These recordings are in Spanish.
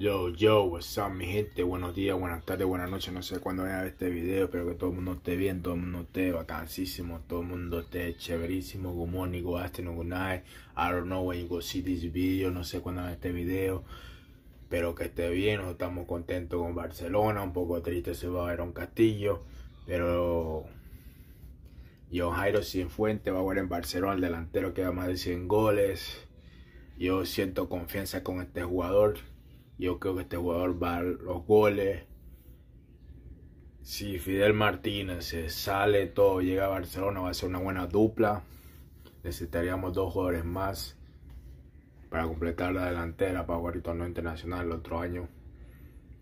Yo, yo, what's up, mi gente, buenos días, buenas tardes, buenas noches, no sé cuándo ver este video, pero que todo el mundo esté bien, todo el mundo esté vacancísimo, todo el mundo esté chéverísimo, good morning, good afternoon, good night, I don't know when you go see this video, no sé cuándo vea este video, pero que esté bien, Nos estamos contentos con Barcelona, un poco triste se va a ver un castillo, pero yo Jairo fuente va a jugar en Barcelona, el delantero que da más de 100 goles, yo siento confianza con este jugador, yo creo que este jugador va a los goles. Si Fidel Martínez sale todo, llega a Barcelona, va a ser una buena dupla. Necesitaríamos dos jugadores más para completar la delantera para jugar el torneo internacional el otro año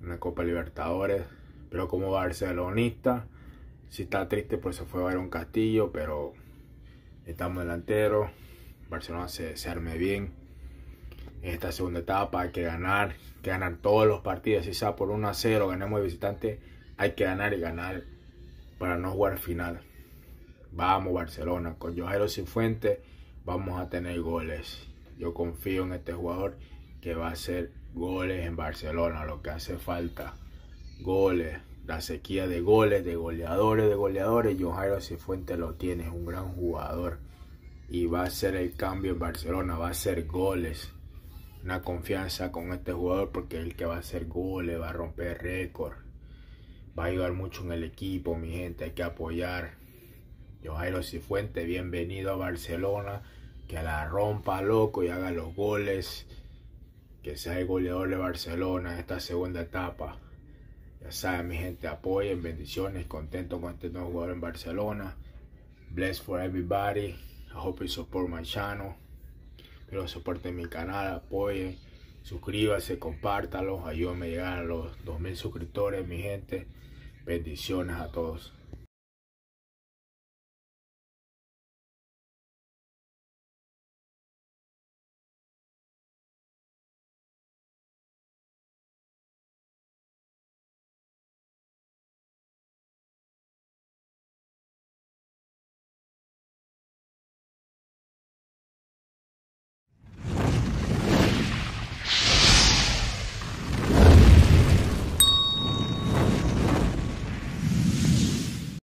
en la Copa Libertadores. Pero como barcelonista, Si está triste pues se fue a un Castillo, pero estamos delanteros. Barcelona se, se arme bien esta segunda etapa hay que ganar, que ganar todos los partidos, si sea por 1 a 0, ganemos de visitante, hay que ganar y ganar para no jugar final. Vamos Barcelona, con Jojero Cifuente vamos a tener goles. Yo confío en este jugador que va a hacer goles en Barcelona, lo que hace falta, goles. La sequía de goles, de goleadores, de goleadores. John Cifuente lo tiene, es un gran jugador. Y va a ser el cambio en Barcelona, va a ser goles una confianza con este jugador porque es el que va a hacer goles, va a romper récord, va a ayudar mucho en el equipo, mi gente, hay que apoyar. Yo Jairo Cifuente, bienvenido a Barcelona, que la rompa loco y haga los goles, que sea el goleador de Barcelona en esta segunda etapa. Ya saben, mi gente, apoyen, bendiciones, contento con este nuevo jugador en Barcelona. Bless for everybody. I hope you support my channel que lo soporten mi canal, apoyen, suscríbanse, compártanlo, ayúdenme a llegar a los 2000 suscriptores, mi gente. Bendiciones a todos.